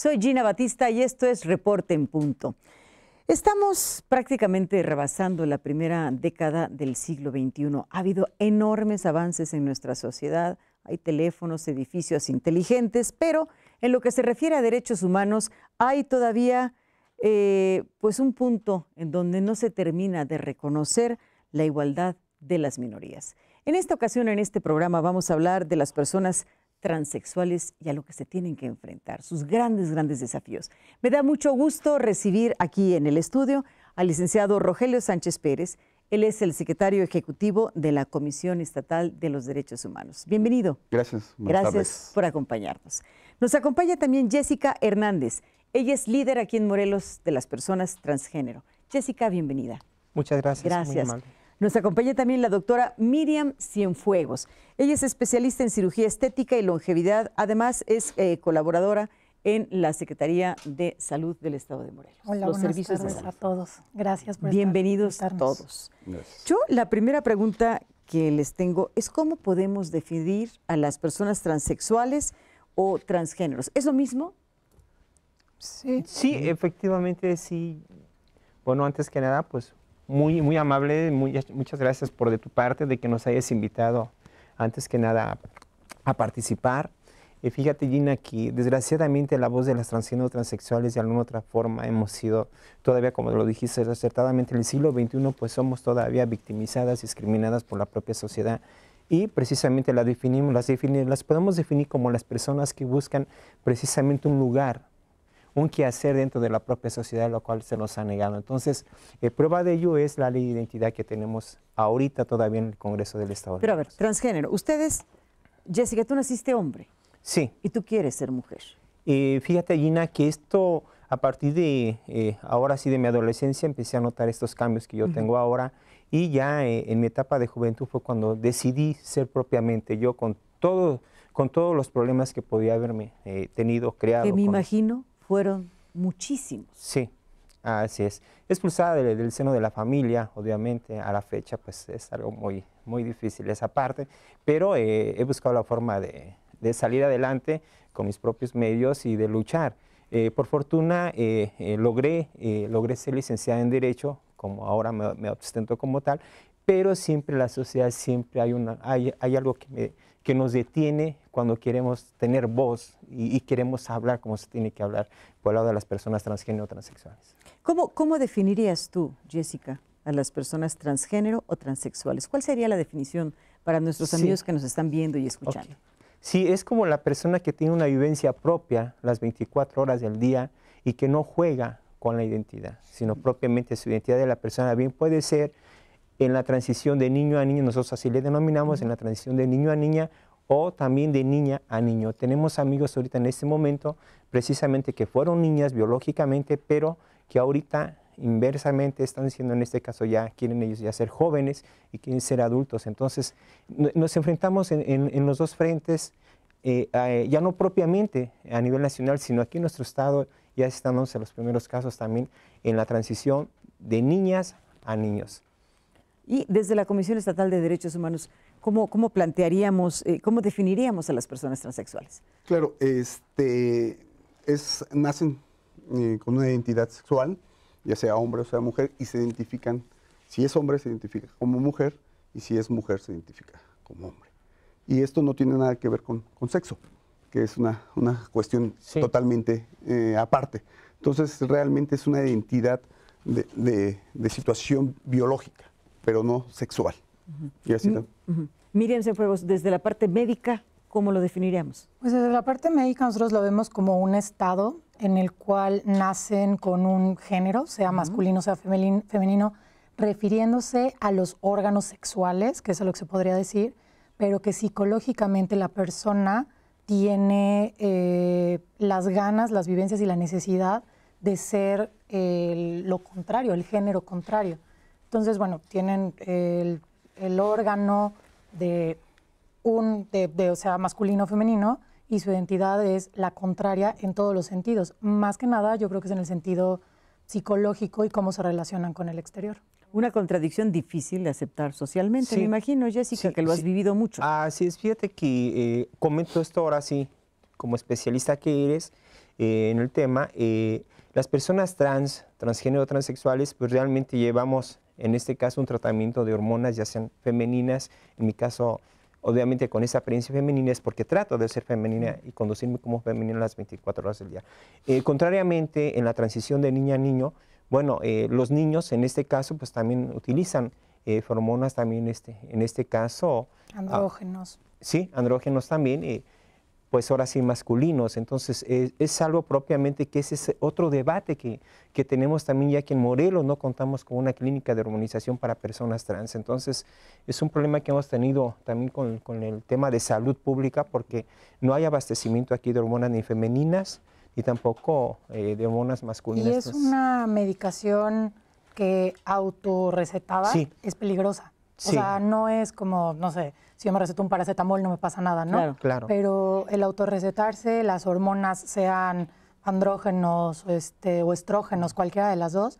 Soy Gina Batista y esto es Reporte en Punto. Estamos prácticamente rebasando la primera década del siglo XXI. Ha habido enormes avances en nuestra sociedad, hay teléfonos, edificios inteligentes, pero en lo que se refiere a derechos humanos hay todavía eh, pues un punto en donde no se termina de reconocer la igualdad de las minorías. En esta ocasión, en este programa, vamos a hablar de las personas transexuales y a lo que se tienen que enfrentar, sus grandes, grandes desafíos. Me da mucho gusto recibir aquí en el estudio al licenciado Rogelio Sánchez Pérez. Él es el secretario ejecutivo de la Comisión Estatal de los Derechos Humanos. Bienvenido. Gracias. Gracias por acompañarnos. Nos acompaña también Jessica Hernández. Ella es líder aquí en Morelos de las personas transgénero. Jessica, bienvenida. Muchas gracias. Gracias. Nos acompaña también la doctora Miriam Cienfuegos. Ella es especialista en cirugía estética y longevidad. Además, es eh, colaboradora en la Secretaría de Salud del Estado de Morelos. Hola, los buenas servicios tardes a todos. Gracias por Bienvenidos a todos. Yo la primera pregunta que les tengo es cómo podemos definir a las personas transexuales o transgéneros. ¿Es lo mismo? Sí, efectivamente sí. Bueno, antes que nada, pues muy, muy amable, muchas gracias por de tu parte de que nos hayas invitado antes que nada a, participar. Y fíjate Gina que desgraciadamente la voz de las transgénero transexuales de alguna otra forma hemos sido todavía, como lo dijiste acertadamente, en el siglo XXI pues somos todavía victimizadas, y discriminadas por la propia sociedad y precisamente las definimos, las, definimos, las podemos definir como las personas que buscan precisamente un lugar un quehacer dentro de la propia sociedad, lo cual se nos ha negado. Entonces, eh, prueba de ello es la ley de identidad que tenemos ahorita todavía en el Congreso del Estado. Pero a ver, transgénero, ustedes, Jessica, tú naciste hombre. Sí. Y tú quieres ser mujer. Eh, fíjate, Gina, que esto, a partir de eh, ahora sí de mi adolescencia, empecé a notar estos cambios que yo tengo ahora. Y ya en mi etapa de juventud fue cuando decidí ser propiamente yo con todo, con todos los problemas que podía haberme tenido, creado. Que me imagino fueron muchísimos. Sí, así es. Expulsada del, seno de la familia, obviamente, a la fecha, pues es algo muy, muy difícil esa parte, pero eh, he buscado la forma de, salir adelante con mis propios medios y de luchar. Eh, por fortuna, eh, logré, logré ser licenciada en Derecho, como ahora me, me, ostento como tal, pero siempre la sociedad, siempre hay, una, hay algo que me que nos detiene cuando queremos tener voz y, queremos hablar como se tiene que hablar por el lado de las personas transgénero o transexuales. ¿Cómo, definirías tú, Jessica, a las personas transgénero o transexuales? ¿Cuál sería la definición para nuestros amigos que nos están viendo y escuchando? Sí, es como la persona que tiene una vivencia propia las 24 horas del día y que no juega con la identidad, sino propiamente su identidad de la persona. Bien puede ser en la transición de niño a niño, nosotros así le denominamos, en la transición de niño a niña o también de niña a niño. Tenemos amigos ahorita en este momento, precisamente que fueron niñas biológicamente, pero que ahorita inversamente están diciendo en este caso ya quieren ellos ya ser jóvenes y quieren ser adultos. Entonces nos enfrentamos en, los dos frentes, eh, ya no propiamente a nivel nacional, sino aquí en nuestro estado ya estamos en los primeros casos también en la transición de niñas a niños. Y desde la Comisión Estatal de Derechos Humanos, ¿cómo, plantearíamos, eh, cómo definiríamos a las personas transexuales? Claro, este, es, nacen eh, con una identidad sexual, ya sea hombre o sea mujer, y se identifican, si es hombre se identifica como mujer, y si es mujer se identifica como hombre. Y esto no tiene nada que ver con, sexo, que es una, cuestión totalmente eh, aparte. Entonces realmente es una identidad de situación biológica pero no sexual. Mm, Miriam desde la parte médica, ¿cómo lo definiríamos? Pues desde la parte médica nosotros lo vemos como un estado en el cual nacen con un género, sea masculino, sea femenino, refiriéndose a los órganos sexuales, que es lo que se podría decir, pero que psicológicamente la persona tiene eh, las ganas, las vivencias y la necesidad de ser eh, lo contrario, el género contrario. Entonces, bueno, tienen el, órgano de un, de, o sea, masculino femenino y su identidad es la contraria en todos los sentidos. Más que nada, yo creo que es en el sentido psicológico y cómo se relacionan con el exterior. Una contradicción difícil de aceptar socialmente, me imagino, Jessica, que lo has vivido mucho. Así es, fíjate que eh, comento esto ahora sí, como especialista que eres eh, en el tema, eh, las personas trans, transgénero, transexuales, pues realmente llevamos en este caso un tratamiento de hormonas, ya sean femeninas, en mi caso, obviamente con esa apariencia femenina es porque trato de ser femenina y conducirme como femenina las 24 horas del día. Eh, contrariamente, en la transición de niña a niño, bueno, eh, los niños en este caso pues también utilizan eh, hormonas también este, en este caso. Ah, andrógenos. sí, andrógenos también pues ahora sí masculinos. Entonces es, algo propiamente que es otro debate que, tenemos también ya que en Morelos no contamos con una clínica de hormonización para personas trans. Entonces es un problema que hemos tenido también con, el tema de salud pública porque no hay abastecimiento aquí de hormonas ni femeninas ni tampoco eh, de hormonas masculinas. Y es una medicación que autorrecetada es peligrosa. O sea, no es como, no sé, si yo me receto un paracetamol no me pasa nada, ¿no? Claro, claro. Pero el autorrecetarse, las hormonas, sean andrógenos este, o estrógenos, cualquiera de las dos,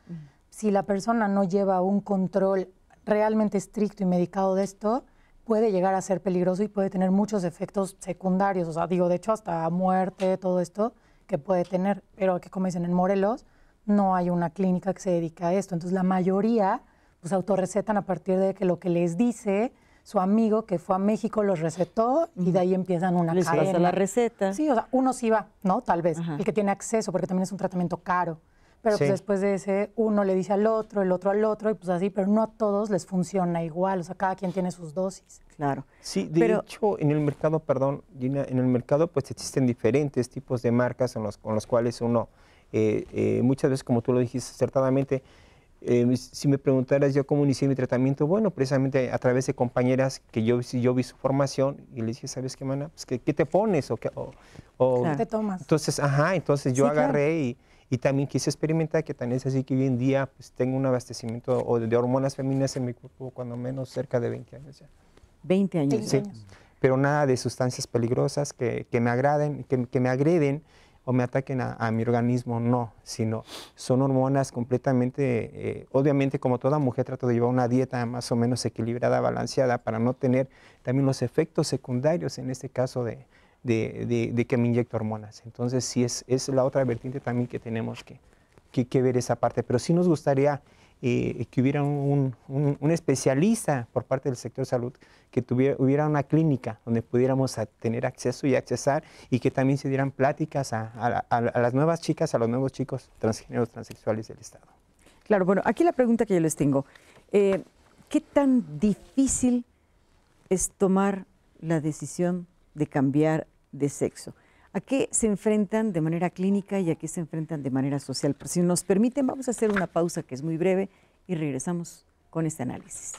si la persona no lleva un control realmente estricto y medicado de esto, puede llegar a ser peligroso y puede tener muchos efectos secundarios. O sea, digo, de hecho, hasta muerte, todo esto que puede tener. Pero que, como dicen en Morelos, no hay una clínica que se dedica a esto. Entonces, la mayoría pues autorrecetan a partir de que lo que les dice su amigo que fue a México los recetó y de ahí empiezan una les cadena. la receta. Sí, o sea, uno sí va, ¿no? Tal vez, el que tiene acceso, porque también es un tratamiento caro. Pero pues después de ese, uno le dice al otro, el otro al otro, y pues así, pero no a todos les funciona igual, o sea, cada quien tiene sus dosis. Claro. Sí, de hecho, en el mercado, perdón, Gina, en el mercado pues existen diferentes tipos de marcas en los, con los cuales uno, eh, eh, muchas veces, como tú lo dijiste acertadamente, eh, si me preguntaras yo cómo inicié mi tratamiento, bueno, precisamente a través de compañeras que yo, yo vi su formación y le dije, ¿sabes qué, mana? Pues, ¿qué, te pones? ¿O qué o, te tomas? Entonces, ajá, entonces yo agarré y, también quise experimentar, que también es así que hoy en día pues, tengo un abastecimiento de, hormonas femeninas en mi cuerpo, cuando menos cerca de 20 años ya. 20 años. Sí, 20 años. pero nada de sustancias peligrosas que, que me agraden, que, que me agreden o me ataquen a, mi organismo, no, sino son hormonas completamente, eh, obviamente como toda mujer trato de llevar una dieta más o menos equilibrada, balanceada, para no tener también los efectos secundarios en este caso de, que me inyecto hormonas. Entonces sí es, es la otra vertiente también que tenemos que, que ver esa parte, pero sí nos gustaría que eh, hubiera un, especialista por parte del sector salud, que tuviera, hubiera una clínica donde pudiéramos tener acceso y accesar y que también se dieran pláticas a, las nuevas chicas, a los nuevos chicos transgéneros, transexuales del Estado. Claro, bueno, aquí la pregunta que yo les tengo, eh, ¿qué tan difícil es tomar la decisión de cambiar de sexo? ¿A qué se enfrentan de manera clínica y a qué se enfrentan de manera social? Pero si nos permiten, vamos a hacer una pausa que es muy breve y regresamos con este análisis.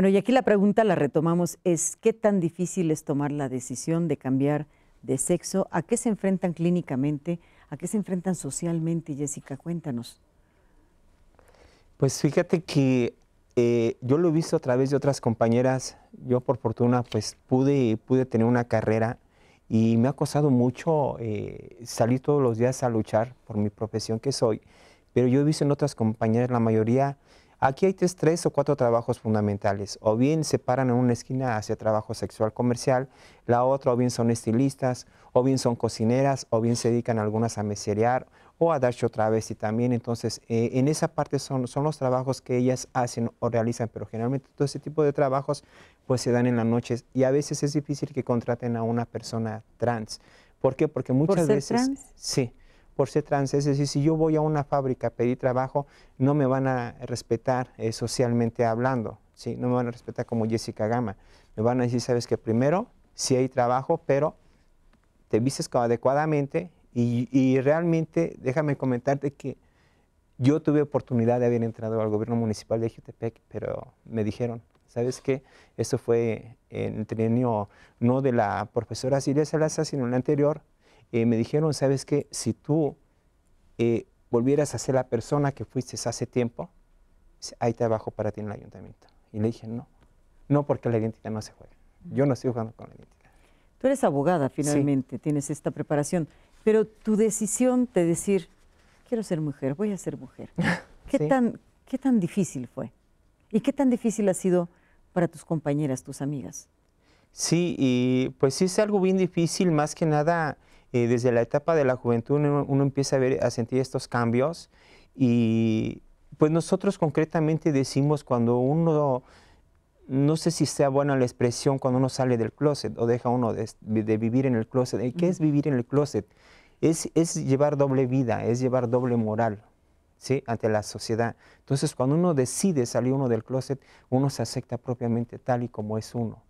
Bueno, y aquí la pregunta la retomamos es, ¿qué tan difícil es tomar la decisión de cambiar de sexo? ¿A qué se enfrentan clínicamente? ¿A qué se enfrentan socialmente, Jessica? Cuéntanos. Pues fíjate que eh, yo lo he visto a través de otras compañeras. Yo por fortuna pues pude, pude tener una carrera y me ha costado mucho eh, salir todos los días a luchar por mi profesión que soy. Pero yo he visto en otras compañeras, la mayoría Aquí hay tres, o cuatro trabajos fundamentales. O bien se paran en una esquina hacia trabajo sexual comercial, la otra o bien son estilistas, o bien son cocineras, o bien se dedican algunas a meserear o a dar vez. Y también. Entonces, eh, en esa parte son, son los trabajos que ellas hacen o realizan, pero generalmente todo ese tipo de trabajos pues se dan en las noches y a veces es difícil que contraten a una persona trans. ¿Por qué? Porque muchas veces... Sí por ser trans. Es decir, si yo voy a una fábrica a pedir trabajo, no me van a respetar eh, socialmente hablando, ¿sí? no me van a respetar como Jessica Gama. Me van a decir, sabes que primero, si hay trabajo, pero te vistes adecuadamente y, realmente déjame comentarte que yo tuve oportunidad de haber entrado al gobierno municipal de Jutepec, pero me dijeron, ¿sabes qué? Eso fue en el trienio no de la profesora Silvia Salazar, sino en el anterior, eh, me dijeron, ¿sabes qué? Si tú eh, volvieras a ser la persona que fuiste hace tiempo, hay trabajo para ti en el ayuntamiento. Y le dije, no, no porque la identidad no se juega. Yo no estoy jugando con la identidad. Tú eres abogada finalmente, tienes esta preparación, pero tu decisión de decir, quiero ser mujer, voy a ser mujer, ¿qué, tan, ¿qué tan difícil fue? ¿Y qué tan difícil ha sido para tus compañeras, tus amigas? Sí, y pues sí es algo bien difícil, más que nada eh, desde la etapa de la juventud uno, empieza a, ver, a sentir estos cambios y pues nosotros concretamente decimos cuando uno, no sé si sea buena la expresión, cuando uno sale del closet o deja uno de, vivir en el closet. ¿Qué es vivir en el closet? Es, llevar doble vida, es llevar doble moral. ¿Sí? ante la sociedad. Entonces, cuando uno decide salir uno del closet, uno se acepta propiamente tal y como es uno.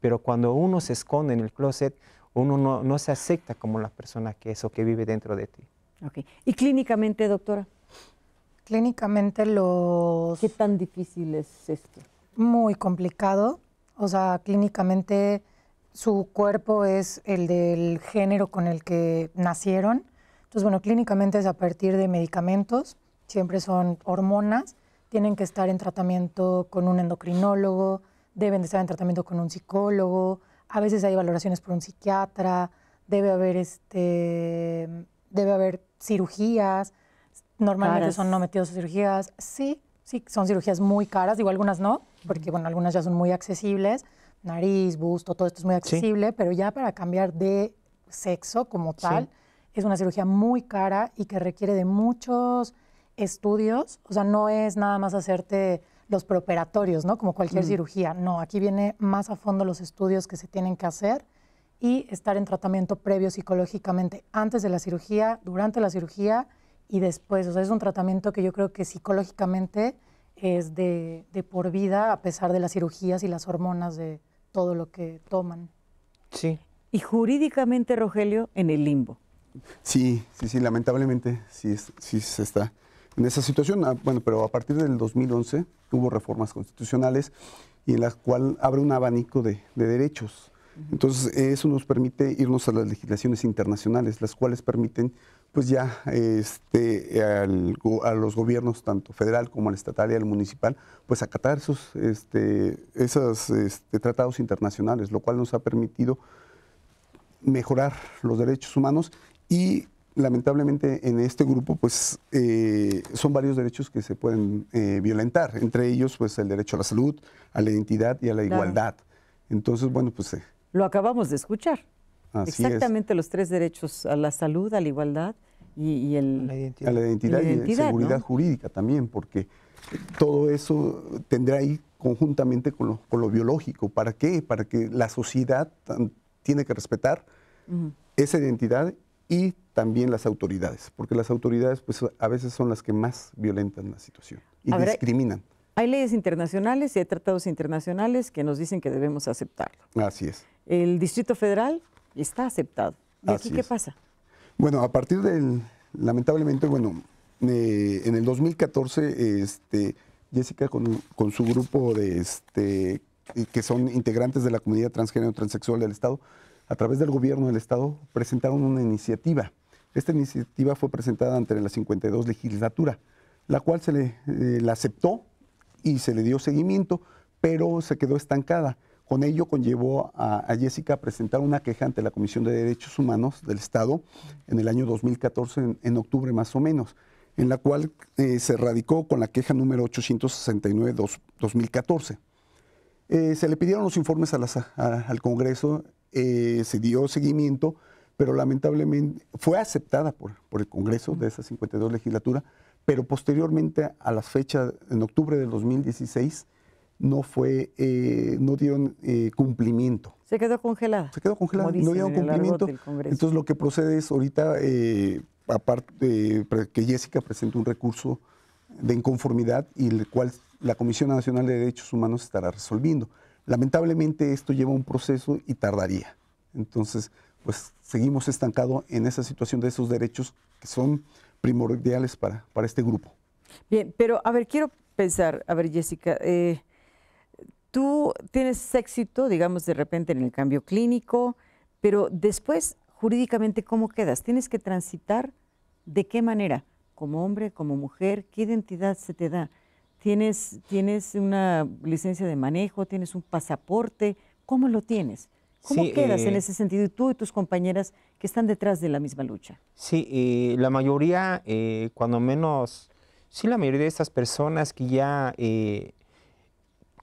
Pero cuando uno se esconde en el closet, uno no, se acepta como la persona que es o que vive dentro de ti. Okay. ¿Y clínicamente, doctora? Clínicamente los... ¿Qué tan difícil es esto? Muy complicado. O sea, clínicamente su cuerpo es el del género con el que nacieron. Entonces, bueno, clínicamente es a partir de medicamentos, siempre son hormonas, tienen que estar en tratamiento con un endocrinólogo, deben estar en tratamiento con un psicólogo, a veces hay valoraciones por un psiquiatra, debe haber, este, debe haber cirugías. Normalmente son no metidos a cirugías. Sí, sí, son cirugías muy caras. Digo, algunas no, porque bueno, algunas ya son muy accesibles. Nariz, busto, todo esto es muy accesible, pero ya para cambiar de sexo como tal, es una cirugía muy cara y que requiere de muchos estudios. O sea, no es nada más hacerte los preoperatorios, ¿no? Como cualquier mm. cirugía. No, aquí viene más a fondo los estudios que se tienen que hacer y estar en tratamiento previo psicológicamente antes de la cirugía, durante la cirugía y después. O sea, es un tratamiento que yo creo que psicológicamente es de, por vida a pesar de las cirugías y las hormonas de todo lo que toman. Sí. Y jurídicamente, Rogelio, en el limbo. Sí, sí, sí, lamentablemente sí, sí se está en esa situación. Ah, bueno, pero a partir del 2011 hubo reformas constitucionales y en la cual abre un abanico de, derechos. Entonces, eso nos permite irnos a las legislaciones internacionales, las cuales permiten pues ya este, a los gobiernos, tanto federal como al estatal y al municipal, pues acatar esos, este, esos este, tratados internacionales, lo cual nos ha permitido mejorar los derechos humanos y lamentablemente en este grupo pues eh, son varios derechos que se pueden eh, violentar, entre ellos pues el derecho a la salud, a la identidad y a la igualdad. Entonces, bueno, pues... Eh. Lo acabamos de escuchar. Exactamente los tres derechos, a la salud, a la igualdad y, identidad. a la identidad seguridad jurídica también, porque todo eso tendrá ahí conjuntamente con lo, biológico. ¿Para qué? Para que la sociedad tiene que respetar esa identidad y también las autoridades, porque las autoridades pues a veces son las que más violentan la situación y discriminan. Hay, leyes internacionales y hay tratados internacionales que nos dicen que debemos aceptarlo. Así es. El Distrito Federal está aceptado. ¿Y aquí qué pasa? Bueno, a partir del, lamentablemente, bueno, eh, en el 2014, este, Jessica con, su grupo de, este, eh, que son integrantes de la comunidad transgénero transexual del Estado, a través del gobierno del Estado presentaron una iniciativa esta iniciativa fue presentada ante la 52 legislatura, la cual se le eh, la aceptó y se le dio seguimiento, pero se quedó estancada. Con ello conllevó a, Jessica a presentar una queja ante la Comisión de Derechos Humanos del Estado en el año 2014, en, octubre más o menos, en la cual eh, se radicó con la queja número 869-2014. Eh, se le pidieron los informes al Congreso, se dio seguimiento, pero lamentablemente fue aceptada por, por el Congreso de esa 52 legislatura, pero posteriormente a las fechas, en octubre del 2016, no fue, eh, no dieron eh, cumplimiento. Se quedó congelada. Se quedó congelada, no dieron cumplimiento. Entonces lo que procede es ahorita, eh, aparte que Jessica presente un recurso de inconformidad y el cual la Comisión Nacional de Derechos Humanos estará resolviendo. Lamentablemente esto lleva un proceso y tardaría. Entonces, pues seguimos estancados en esa situación de esos derechos que son primordiales para, este grupo. Bien, pero a ver, quiero pensar, a ver Jessica, eh, tú tienes éxito, digamos, de repente en el cambio clínico, pero después jurídicamente, ¿cómo quedas? Tienes que transitar de qué manera, como hombre, como mujer, qué identidad se te da. Tienes, tienes una licencia de manejo, tienes un pasaporte, ¿cómo lo tienes? ¿Cómo quedas en eh, ese sentido y tú y tus compañeras que están detrás de la misma lucha? Sí, la mayoría, eh, cuando menos, sí, la mayoría de estas personas que ya, eh,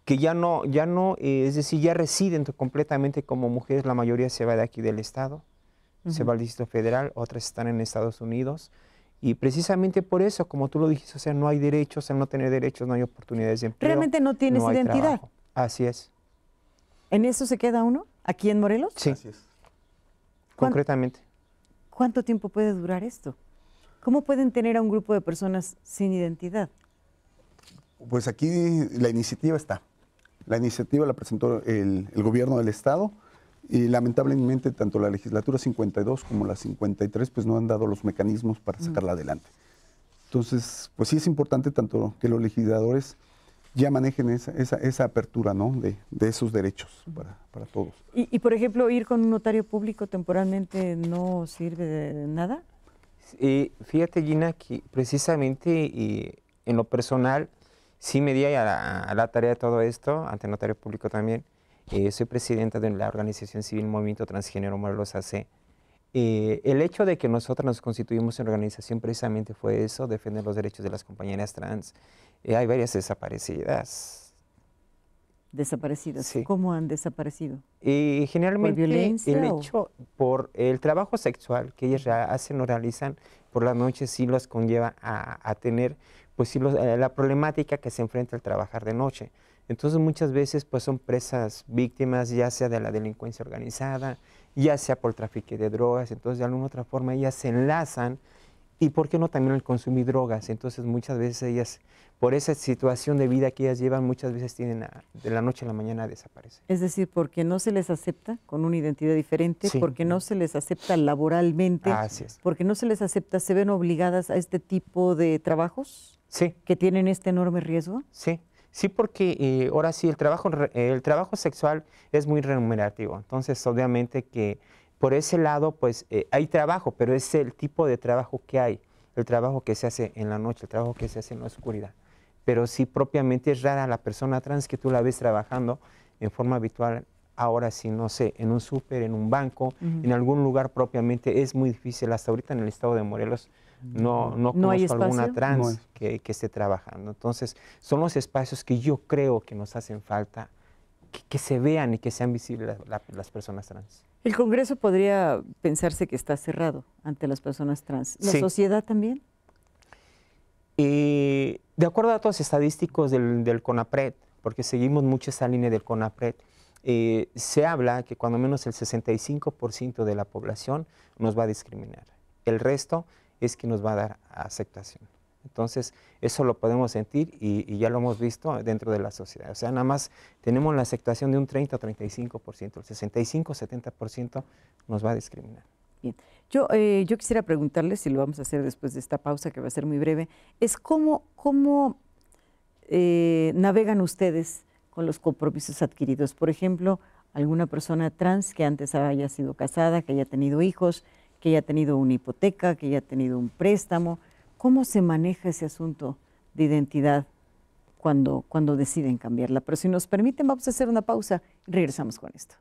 que ya no, ya no es decir, ya residen completamente como mujeres, la mayoría se va de aquí del Estado, se va al Distrito Federal, otras están en Estados Unidos. Y precisamente por eso, como tú lo dijiste, o sea, no hay derechos, al no tener derechos no hay oportunidades de empleo. Realmente no tienes identidad. Así es. ¿En eso se queda uno? ¿Aquí en Morelos? Sí. Concretamente. ¿Cuánto tiempo puede durar esto? ¿Cómo pueden tener a un grupo de personas sin identidad? Pues aquí la iniciativa está. La iniciativa la presentó el, gobierno del Estado y lamentablemente tanto la legislatura 52 como la 53 pues no han dado los mecanismos para mm. sacarla adelante. Entonces, pues sí es importante tanto que los legisladores ya manejen esa, esa, apertura ¿no? de, de, esos derechos para, para todos. ¿Y, por ejemplo, ir con un notario público temporalmente no sirve de nada? Y fíjate, Gina, que precisamente en lo personal sí me di a la, tarea de todo esto, ante notario público también. Eh, soy presidenta de la Organización Civil Movimiento Transgénero Morelos AC. Eh, el hecho de que nosotros nos constituimos en organización precisamente fue eso, defender los derechos de las compañeras trans, hay varias desaparecidas. ¿Desaparecidas? ¿Cómo han desaparecido? Y generalmente el hecho por el trabajo sexual que ellas hacen o realizan por la noche sí los conlleva a, tener pues eh, la problemática que se enfrenta al trabajar de noche. Entonces muchas veces pues son presas víctimas ya sea de la delincuencia organizada, ya sea por tráfico de drogas, entonces de alguna u otra forma ellas se enlazan y por qué no también el consumir drogas. Entonces muchas veces ellas, por esa situación de vida que ellas llevan, muchas veces tienen de la noche a la mañana desaparecen. Es decir, porque no se les acepta con una identidad diferente, porque no se les acepta laboralmente, porque no se les acepta, se ven obligadas a este tipo de trabajos sí. que tienen este enorme riesgo. Sí. Sí, porque eh, ahora sí, el trabajo, el trabajo sexual es muy remunerativo. Entonces, obviamente que por ese lado, pues eh, hay trabajo, pero es el tipo de trabajo que hay, el trabajo que se hace en la noche, el trabajo que se hace en la oscuridad. Pero sí, propiamente es rara la persona trans que tú la ves trabajando en forma habitual, ahora sí, no sé, en un súper, en un banco, en algún lugar propiamente, es muy difícil. Hasta ahorita en el estado de Morelos no, mm. no, ¿No conozco alguna trans que, que esté trabajando. Entonces, son los espacios que yo creo que nos hacen falta, que, se vean y que sean visibles las personas trans. El Congreso podría pensarse que está cerrado ante las personas trans. ¿La sociedad también? Eh, de acuerdo a datos estadísticos del, CONAPRED, porque seguimos mucho esa línea del CONAPRED, eh, se habla que cuando menos el 65% de la población nos va a discriminar. El resto es que nos va a dar aceptación. Entonces, eso lo podemos sentir y, ya lo hemos visto dentro de la sociedad. O sea, nada más tenemos la aceptación de un 30 o 35%, el 65 70% nos va a discriminar. Bien, yo, eh, yo quisiera preguntarles si lo vamos a hacer después de esta pausa que va a ser muy breve, es cómo, cómo eh, navegan ustedes con los compromisos adquiridos. Por ejemplo, alguna persona trans que antes haya sido casada, que haya tenido hijos, que haya tenido una hipoteca, que haya tenido un préstamo ¿Cómo se maneja ese asunto de identidad cuando, deciden cambiarla? Pero si nos permiten, vamos a hacer una pausa y regresamos con esto.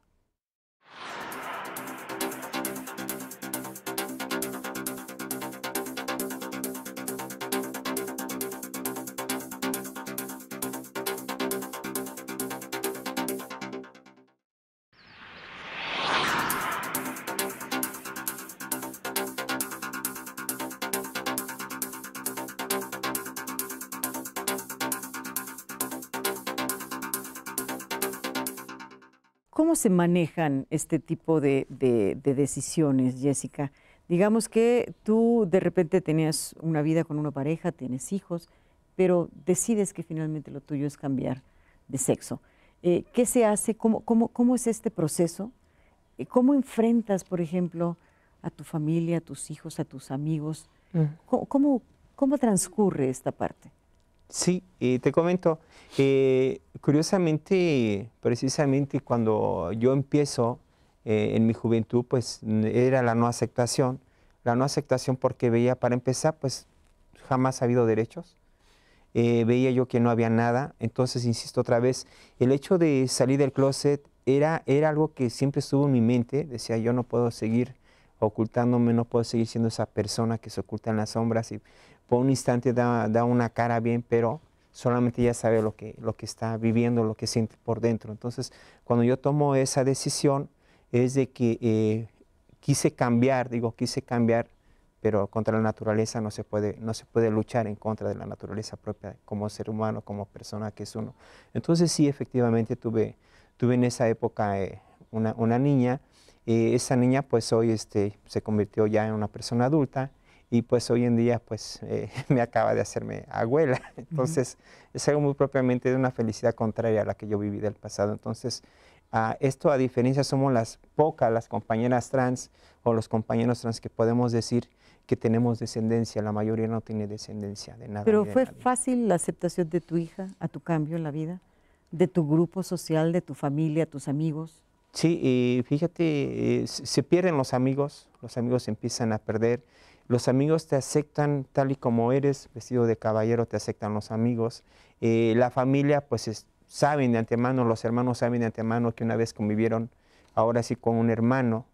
se manejan este tipo de, decisiones, Jessica? Digamos que tú de repente tenías una vida con una pareja, tienes hijos, pero decides que finalmente lo tuyo es cambiar de sexo. Eh, ¿Qué se hace? ¿Cómo, es este proceso? Eh, ¿Cómo enfrentas, por ejemplo, a tu familia, a tus hijos, a tus amigos? Mm. cómo transcurre esta parte? Sí, eh, te comento, que eh, curiosamente, precisamente cuando yo empiezo eh, en mi juventud, pues era la no aceptación, la no aceptación porque veía, para empezar, pues jamás ha habido derechos, veía yo que no había nada, entonces, insisto otra vez, el hecho de salir del closet era, era algo que siempre estuvo en mi mente, decía yo no puedo seguir ocultándome, no puedo seguir siendo esa persona que se oculta en las sombras y un instante da, da, una cara bien, pero solamente ya sabe lo que, lo que está viviendo, lo que siente por dentro. Entonces, cuando yo tomo esa decisión, es de que eh, quise cambiar, digo, quise cambiar, pero contra la naturaleza no se, puede, no se puede luchar en contra de la naturaleza propia como ser humano, como persona que es uno. Entonces, sí, efectivamente tuve, tuve en esa época eh, una, una, niña. Eh, esa niña, pues hoy este, se convirtió ya en una persona adulta y pues hoy en día pues eh, me acaba de hacerme abuela. Entonces es algo muy propiamente de una felicidad contraria a la que yo viví del pasado. Entonces ah, esto a diferencia somos las pocas, las compañeras trans o los compañeros trans que podemos decir que tenemos descendencia, la mayoría no tiene descendencia de nada. Pero fue fácil la aceptación de tu hija a tu cambio en la vida, de tu grupo social, de tu familia, tus amigos. Sí, y fíjate, eh, se pierden los amigos, los amigos empiezan a perder, los amigos te aceptan tal y como eres, vestido de caballero te aceptan los amigos. Eh, la familia, pues saben de antemano, los hermanos saben de antemano que una vez convivieron, ahora sí con un hermano,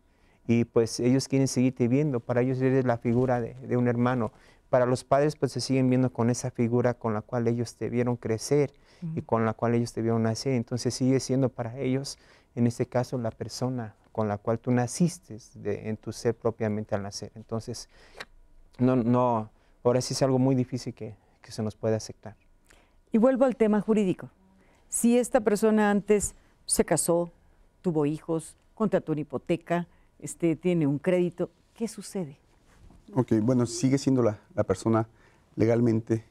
y pues ellos quieren seguirte viendo, para ellos eres la figura de, un hermano. Para los padres, pues se siguen viendo con esa figura con la cual ellos te vieron crecer y con la cual ellos te vieron nacer. Entonces sigue siendo para ellos, en este caso, la persona, con la cual tú naciste en tu ser propiamente al nacer. Entonces, no, no, ahora sí es algo muy difícil que, que se nos puede aceptar. Y vuelvo al tema jurídico. Si esta persona antes se casó, tuvo hijos, contrató una hipoteca, este, tiene un crédito, ¿qué sucede? Ok, bueno, sigue siendo la, la persona legalmente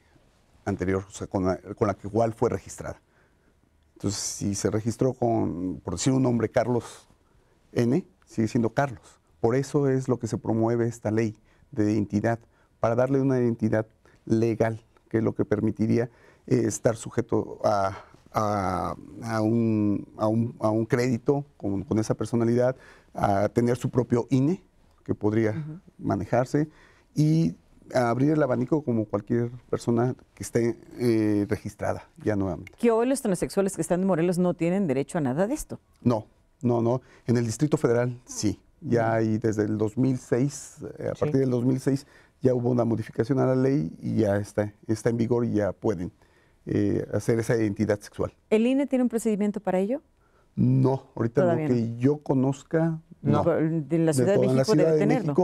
anterior, o sea, con la, con la que igual fue registrada. Entonces, si se registró con, por decir un nombre, Carlos N sigue siendo Carlos. Por eso es lo que se promueve esta ley de identidad, para darle una identidad legal, que es lo que permitiría eh, estar sujeto a, un, crédito con, esa personalidad, a tener su propio INE, que podría manejarse, y a abrir el abanico como cualquier persona que esté eh, registrada ya nuevamente. Que hoy los transexuales que están en Morelos no tienen derecho a nada de esto. No, no, no. En el Distrito Federal sí. Ya hay desde el 2006, eh, a partir del 2006 ya hubo una modificación a la ley y ya está, está en vigor y ya pueden eh, hacer esa identidad sexual. ¿El INE tiene un procedimiento para ello? No, ahorita lo que yo conozca, De la Ciudad de, México debe tenerlo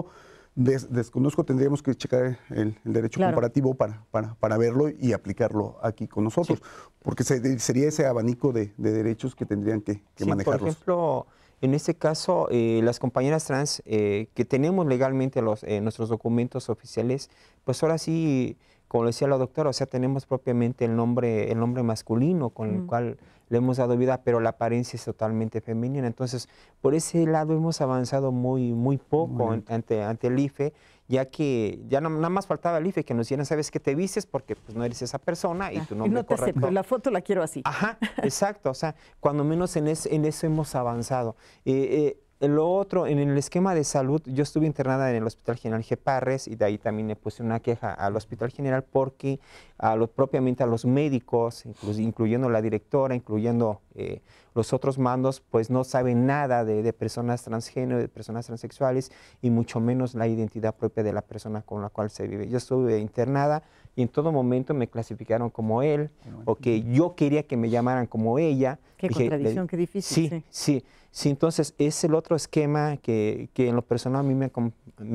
desconozco, tendríamos que checar el, derecho comparativo para, para, verlo y aplicarlo aquí con nosotros, porque se, sería ese abanico de, derechos que tendrían que, manejar. Por ejemplo, en este caso, eh, las compañeras trans eh, que tenemos legalmente los, eh, nuestros documentos oficiales, pues ahora sí como decía la doctora, o sea, tenemos propiamente el nombre, el nombre masculino con el cual le hemos dado vida, pero la apariencia es totalmente femenina. Entonces, por ese lado hemos avanzado muy, muy poco ante, ante el IFE, ya que ya nada más faltaba el IFE que nos dieran, sabes qué te vistes porque pues, no eres esa persona y tu nombre no te Acepto, la foto la quiero así. Ajá, exacto. O sea, cuando menos en, eso hemos avanzado. Eh, eh, lo otro, en el esquema de salud, yo estuve internada en el Hospital General Geparres y de ahí también le puse una queja al Hospital General porque a lo, propiamente a los médicos, incluyendo la directora, incluyendo eh, los otros mandos, pues no saben nada de, de, personas transgénero, de personas transexuales y mucho menos la identidad propia de la persona con la cual se vive. Yo estuve internada, y en todo momento me clasificaron como él o que yo quería que me llamaran como ella. Qué contradicción, qué difícil. Sí, sí, entonces es el otro esquema que, en lo personal a mí me,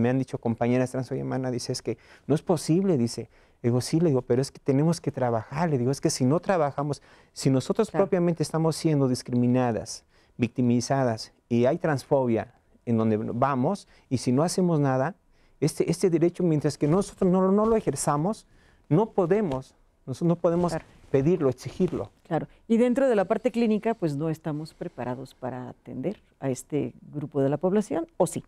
han dicho compañeras trans hermana, dice, es que no es posible, dice. digo, sí, le digo, pero es que tenemos que trabajar. Le digo, es que si no trabajamos, si nosotros propiamente estamos siendo discriminadas, victimizadas y hay transfobia en donde vamos y si no hacemos nada, este, este derecho, mientras que nosotros no, no lo ejerzamos, no podemos, nosotros no podemos pedirlo, exigirlo. Claro, y dentro de la parte clínica, pues no estamos preparados para atender a este grupo de la población, ¿o sí?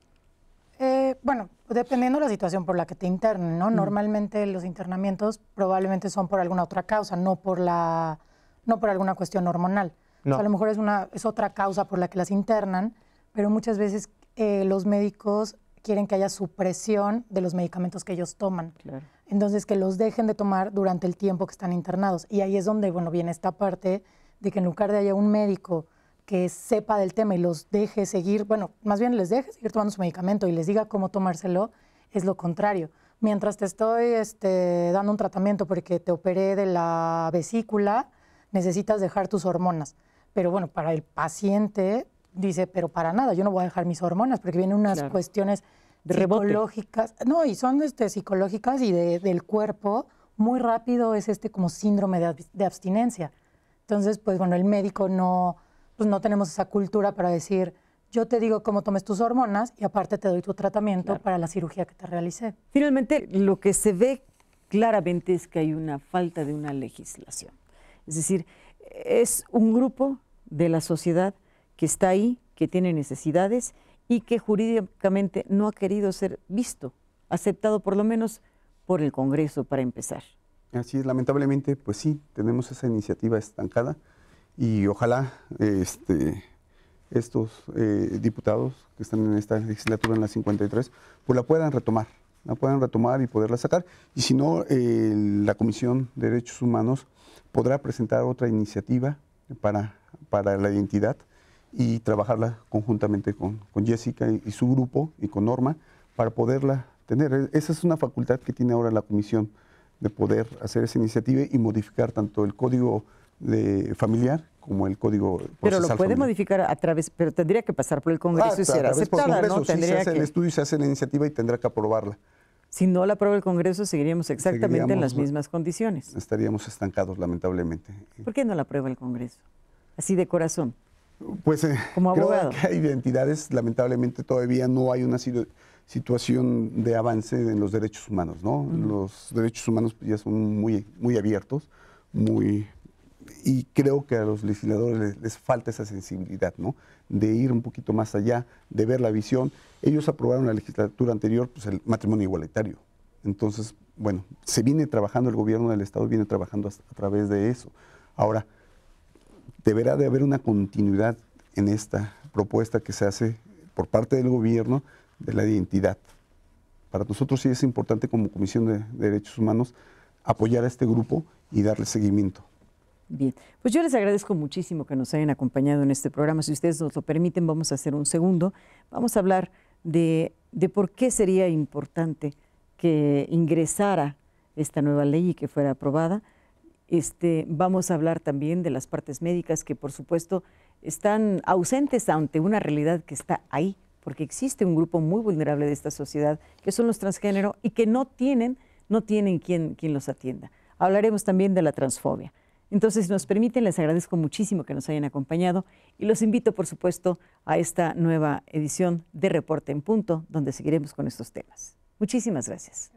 Eh, bueno, dependiendo de la situación por la que te internen, ¿no? Normalmente los internamientos probablemente son por alguna otra causa, no por la, no por alguna cuestión hormonal. a lo mejor es una, es otra causa por la que las internan, pero muchas veces eh, los médicos quieren que haya supresión de los medicamentos que ellos toman. Claro entonces que los dejen de tomar durante el tiempo que están internados. Y ahí es donde, bueno, viene esta parte de que en lugar de haya un médico que sepa del tema y los deje seguir, bueno, más bien les deje seguir tomando su medicamento y les diga cómo tomárselo, es lo contrario. Mientras te estoy este, dando un tratamiento porque te operé de la vesícula, necesitas dejar tus hormonas. Pero bueno, para el paciente dice, pero para nada, yo no voy a dejar mis hormonas porque vienen unas cuestiones no, y son este, psicológicas y del cuerpo. Muy rápido es este como síndrome de, abstinencia. Entonces, pues bueno, el médico no, pues no tenemos esa cultura para decir, yo te digo cómo tomes tus hormonas y aparte te doy tu tratamiento para la cirugía que te realicé. Finalmente, lo que se ve claramente es que hay una falta de una legislación. Es decir, es un grupo de la sociedad que está ahí, que tiene necesidades y que jurídicamente no ha querido ser visto, aceptado por lo menos por el Congreso para empezar. Así es, lamentablemente, pues sí, tenemos esa iniciativa estancada y ojalá este, estos eh, diputados que están en esta legislatura, en la 53, pues la puedan retomar, la puedan retomar y poderla sacar. Y si no, la Comisión de Derechos Humanos podrá presentar otra iniciativa para, para la identidad y trabajarla conjuntamente con, con Jessica y, su grupo y con Norma para poderla tener. E, esa es una facultad que tiene ahora la comisión de poder hacer esa iniciativa y modificar tanto el código de familiar como el código Pero lo puede modificar a través, pero tendría que pasar por el Congreso y ah, ser aceptada, ¿no? se hace el estudio, se hace la iniciativa y tendrá que aprobarla. Si no la aprueba el Congreso, seguiríamos exactamente en las mismas condiciones. Estaríamos estancados, lamentablemente. ¿Por qué no la aprueba el Congreso? Así de corazón. Pues eh, creo que hay identidades, lamentablemente todavía no hay una situación de avance en los derechos humanos, ¿no? Los derechos humanos pues, ya son muy, muy abiertos, muy y creo que a los legisladores les, falta esa sensibilidad, ¿no? De ir un poquito más allá, de ver la visión. Ellos aprobaron la legislatura anterior, pues, el matrimonio igualitario. Entonces, bueno, se viene trabajando, el gobierno del Estado viene trabajando a través de eso. Ahora, deberá de haber una continuidad en esta propuesta que se hace por parte del gobierno de la identidad. Para nosotros sí es importante como Comisión de Derechos Humanos apoyar a este grupo y darle seguimiento. Bien, pues yo les agradezco muchísimo que nos hayan acompañado en este programa. Si ustedes nos lo permiten, vamos a hacer un segundo. Vamos a hablar de, de por qué sería importante que ingresara esta nueva ley y que fuera aprobada este, vamos a hablar también de las partes médicas que, por supuesto, están ausentes ante una realidad que está ahí, porque existe un grupo muy vulnerable de esta sociedad, que son los transgénero y que no tienen, no tienen quien, los atienda. Hablaremos también de la transfobia. Entonces, si nos permiten, les agradezco muchísimo que nos hayan acompañado y los invito, por supuesto, a esta nueva edición de Reporte en Punto, donde seguiremos con estos temas. Muchísimas gracias.